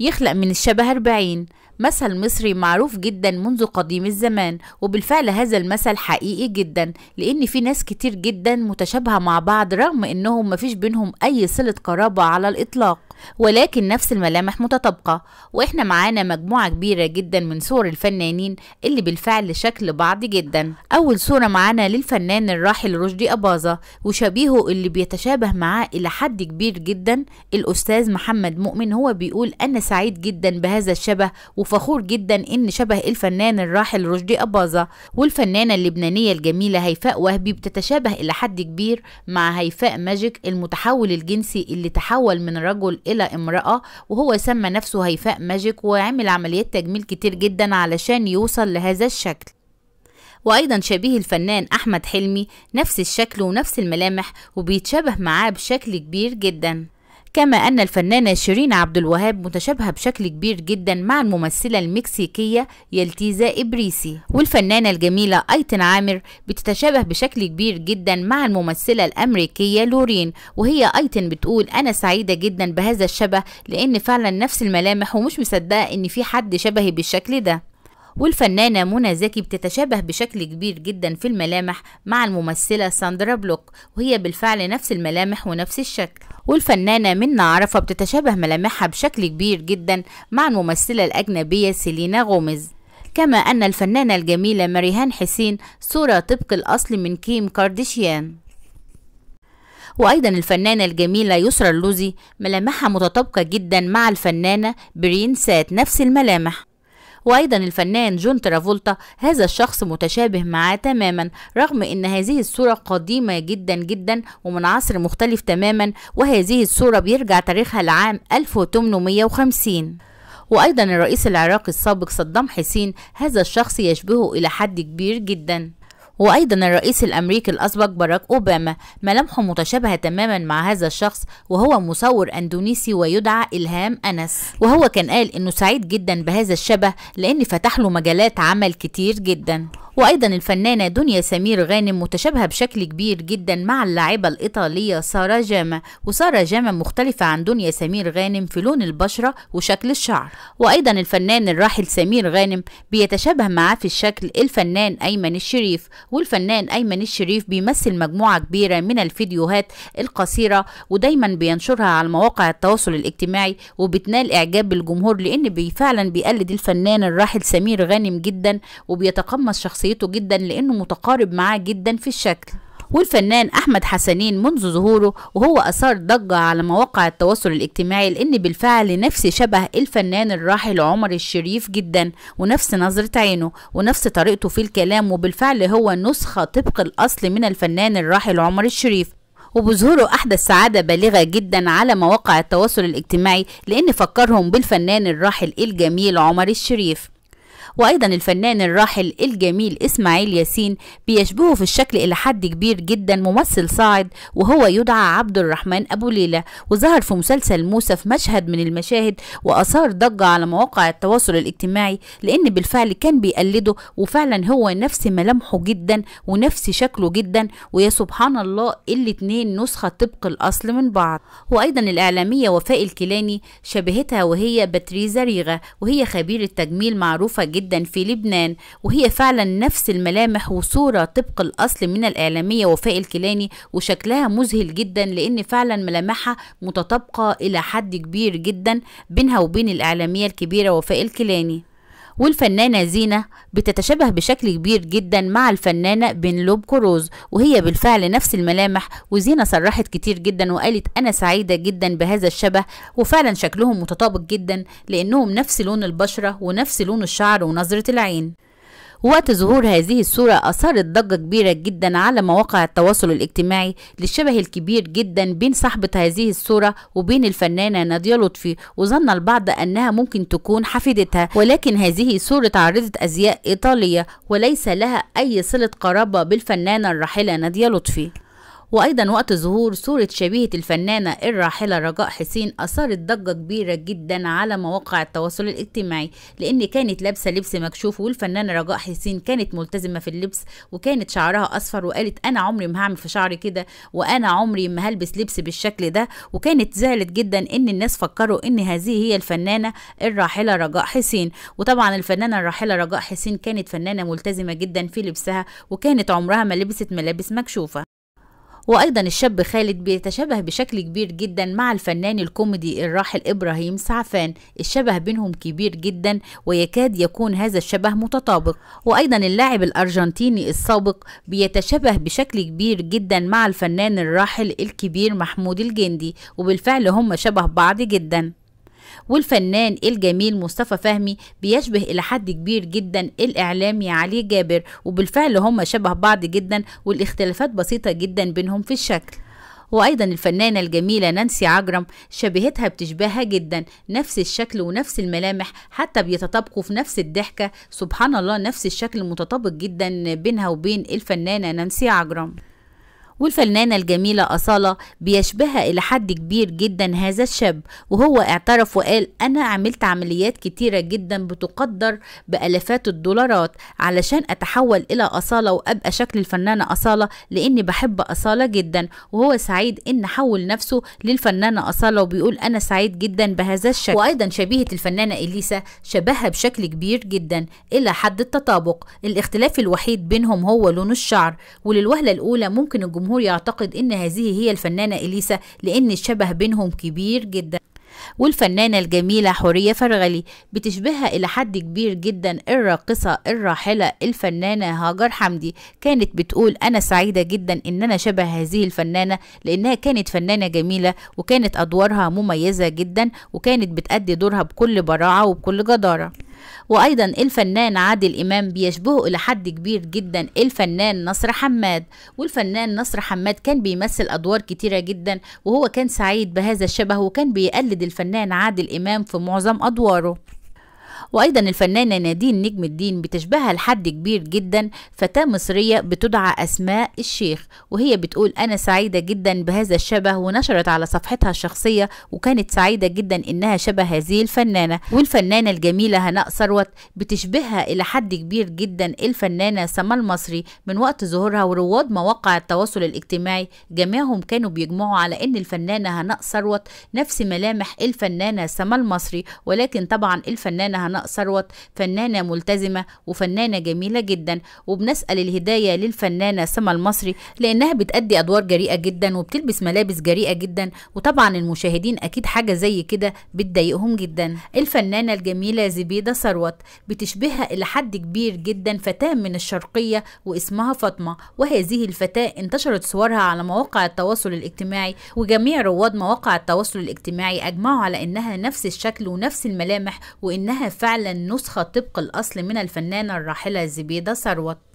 يخلق من الشبه أربعين مثل مصري معروف جدا منذ قديم الزمان وبالفعل هذا المثل حقيقي جدا لان في ناس كتير جدا متشابهه مع بعض رغم انهم مفيش بينهم اي صله قرابه على الاطلاق ولكن نفس الملامح متطابقة وإحنا معانا مجموعة كبيرة جدا من صور الفنانين اللي بالفعل شكل بعض جدا أول صورة معانا للفنان الراحل رشدي أباظة وشبيهه اللي بيتشابه معاه إلى حد كبير جدا الأستاذ محمد مؤمن هو بيقول أنا سعيد جدا بهذا الشبه وفخور جدا إن شبه الفنان الراحل رشدي أباظة والفنانة اللبنانية الجميلة هيفاء وهبي بتتشابه إلى حد كبير مع هيفاء ماجيك المتحول الجنسي اللي تحول من رجل إلى امرأة وهو سمى نفسه هيفاء ماجيك وعمل عمليات تجميل كتير جدا علشان يوصل لهذا الشكل وايضا شبيه الفنان احمد حلمي نفس الشكل ونفس الملامح وبيتشابه معاه بشكل كبير جدا كما أن الفنانة شيرين عبد الوهاب متشابهة بشكل كبير جدا مع الممثلة المكسيكية يلتيزا إبريسي والفنانة الجميلة أيتن عامر بتتشابه بشكل كبير جدا مع الممثلة الأمريكية لورين وهي أيتن بتقول أنا سعيدة جدا بهذا الشبه لأن فعلا نفس الملامح ومش مصدقة إن في حد شبهي بالشكل ده والفنانة منى زكي بتتشابه بشكل كبير جدا في الملامح مع الممثلة ساندرا بلوك وهي بالفعل نفس الملامح ونفس الشكل والفنانة منى عرفة بتتشابه ملامحها بشكل كبير جدا مع الممثلة الأجنبية سيلينا غوميز كما أن الفنانة الجميلة ماريهان حسين صورة طبق الأصل من كيم كارديشيان وأيضا الفنانة الجميلة يسرى اللوزي ملامحها متطابقة جدا مع الفنانة برين سات نفس الملامح وأيضا الفنان جون ترافولتا هذا الشخص متشابه معاه تماما رغم أن هذه الصورة قديمة جدا جدا ومن عصر مختلف تماما وهذه الصورة بيرجع تاريخها لعام 1850 وأيضا الرئيس العراقي السابق صدام حسين هذا الشخص يشبهه إلى حد كبير جدا وأيضا الرئيس الأمريكي الأسبق باراك أوباما ملامحه متشابهة تماما مع هذا الشخص وهو مصور أندونيسي ويدعى إلهام أنس وهو كان قال إنه سعيد جدا بهذا الشبه لأن فتح له مجالات عمل كتير جدا وأيضا الفنانة دنيا سمير غانم متشابهة بشكل كبير جدا مع اللاعبة الإيطالية سارة جاما وسارة جاما مختلفة عن دنيا سمير غانم في لون البشرة وشكل الشعر وأيضا الفنان الراحل سمير غانم بيتشابه معاه في الشكل الفنان أيمن الشريف والفنان أيمن الشريف بيمثل مجموعة كبيرة من الفيديوهات القصيرة ودايما بينشرها على مواقع التواصل الاجتماعي وبتنال إعجاب الجمهور لأن بي فعلا بيقلد الفنان الراحل سمير غانم جدا وبيتقمص شخصيته جدا لأنه متقارب معاه جدا في الشكل والفنان أحمد حسنين منذ ظهوره وهو أثار ضجة على مواقع التواصل الاجتماعي لأن بالفعل نفس شبه الفنان الراحل عمر الشريف جدا ونفس نظرة عينه ونفس طريقته في الكلام وبالفعل هو نسخة طبق الأصل من الفنان الراحل عمر الشريف وبظهوره أحدث سعادة بالغة جدا على مواقع التواصل الاجتماعي لأن فكرهم بالفنان الراحل الجميل عمر الشريف وأيضا الفنان الراحل الجميل إسماعيل ياسين بيشبهه في الشكل إلى حد كبير جدا ممثل صاعد وهو يدعى عبد الرحمن أبو ليلى وظهر في مسلسل موسى في مشهد من المشاهد وأثار ضجة على مواقع التواصل الاجتماعي لأن بالفعل كان بيقلده وفعلا هو نفس ملامحه جدا ونفس شكله جدا ويا سبحان الله الاتنين نسخة طبق الأصل من بعض وأيضا الإعلامية وفاء الكيلاني شبهتها وهي باتريزا ريغا وهي خبيرة تجميل معروفة جدا جدا في لبنان وهي فعلا نفس الملامح وصورة طبق الأصل من الإعلامية وفاء الكيلاني وشكلها مذهل جدا لأن فعلا ملامحها متطابقة إلى حد كبير جدا بينها وبين الإعلامية الكبيرة وفاء الكيلاني والفنانة زينة بتتشابه بشكل كبير جدا مع الفنانة لوب كروز وهي بالفعل نفس الملامح وزينة صرحت كتير جدا وقالت أنا سعيدة جدا بهذا الشبه وفعلا شكلهم متطابق جدا لأنهم نفس لون البشرة ونفس لون الشعر ونظرة العين وقت ظهور هذه الصورة أثارت ضجة كبيرة جدا على مواقع التواصل الاجتماعي للشبه الكبير جدا بين صاحبة هذه الصورة وبين الفنانة نادية لطفي وظن البعض أنها ممكن تكون حفيدتها ولكن هذه صورة عارضة أزياء إيطالية وليس لها أي صلة قرابة بالفنانة الراحلة نادية لطفي وأيضا وقت ظهور صورة شبيهة الفنانة الراحلة رجاء حسين أثارت ضجة كبيرة جدا على مواقع التواصل الاجتماعي لأن كانت لابسة لبس مكشوف والفنانة رجاء حسين كانت ملتزمة في اللبس وكانت شعرها أصفر وقالت أنا عمري ما هعمل في شعري كده وأنا عمري ما هلبس لبس بالشكل ده وكانت زعلت جدا إن الناس فكروا إن هذه هي الفنانة الراحلة رجاء حسين وطبعا الفنانة الراحلة رجاء حسين كانت فنانة ملتزمة جدا في لبسها وكانت عمرها ما لبست ملابس مكشوفة وأيضا الشاب خالد بيتشابه بشكل كبير جدا مع الفنان الكوميدي الراحل إبراهيم سعفان الشبه بينهم كبير جدا ويكاد يكون هذا الشبه متطابق وأيضا اللاعب الأرجنتيني السابق بيتشابه بشكل كبير جدا مع الفنان الراحل الكبير محمود الجندي وبالفعل هم شبه بعض جدا والفنان الجميل مصطفى فهمي بيشبه إلى حد كبير جدا الإعلامي علي جابر وبالفعل هما شبه بعض جدا والاختلافات بسيطة جدا بينهم في الشكل وأيضا الفنانة الجميلة نانسي عجرم شبيهتها بتشبهها جدا نفس الشكل ونفس الملامح حتى بيتطابقوا في نفس الضحكة سبحان الله نفس الشكل متطابق جدا بينها وبين الفنانة نانسي عجرم والفنانة الجميلة أصالة بيشبهها إلى حد كبير جدا هذا الشاب وهو اعترف وقال أنا عملت عمليات كتيرة جدا بتقدر بألفات الدولارات علشان أتحول إلى أصالة وأبقى شكل الفنانة أصالة لأني بحب أصالة جدا وهو سعيد إن حول نفسه للفنانة أصالة وبيقول أنا سعيد جدا بهذا الشكل وأيضا شبيهة الفنانة إليسا شبهها بشكل كبير جدا إلى حد التطابق الاختلاف الوحيد بينهم هو لون الشعر وللوهلة الأولى ممكن الجمهور الجمهور يعتقد ان هذه هي الفنانه اليسا لان الشبه بينهم كبير جدا والفنانة الجميلة حورية فرغلي بتشبهها إلى حد كبير جدا الراقصة الراحلة الفنانة هاجر حمدي كانت بتقول أنا سعيدة جدا إن أنا شبه هذه الفنانة لأنها كانت فنانة جميلة وكانت أدوارها مميزة جدا وكانت بتأدي دورها بكل براعة وبكل جدارة وأيضا الفنان عادل إمام بيشبهه إلى حد كبير جدا الفنان نصر حماد والفنان نصر حماد كان بيمثل أدوار كتيرة جدا وهو كان سعيد بهذا الشبه وكان بيقلد الفنان عادل إمام في معظم أدواره وأيضا الفنانة نادين نجم الدين بتشبهها لحد كبير جدا فتاة مصرية بتدعى أسماء الشيخ وهي بتقول أنا سعيدة جدا بهذا الشبه ونشرت على صفحتها الشخصية وكانت سعيدة جدا إنها شبه هذه الفنانة والفنانة الجميلة هناء ثروت بتشبهها إلى حد كبير جدا الفنانة سما المصري من وقت ظهورها ورواد مواقع التواصل الاجتماعي جميعهم كانوا بيجمعوا على إن الفنانة هناء ثروت نفس ملامح الفنانة سما المصري ولكن طبعا الفنانة هناء رنا ثروت فنانة ملتزمة وفنانة جميلة جدا وبنسأل الهداية للفنانة سما المصري لأنها بتأدي أدوار جريئة جدا وبتلبس ملابس جريئة جدا وطبعا المشاهدين أكيد حاجة زي كده بتضايقهم جدا الفنانة الجميلة زبيدة ثروت بتشبهها إلى حد كبير جدا فتاة من الشرقية واسمها فاطمة وهذه الفتاة انتشرت صورها على مواقع التواصل الاجتماعي وجميع رواد مواقع التواصل الاجتماعي أجمعوا على إنها نفس الشكل ونفس الملامح وإنها فعلا نسخة طبق الأصل من الفنانة الراحلة زبيدة ثروت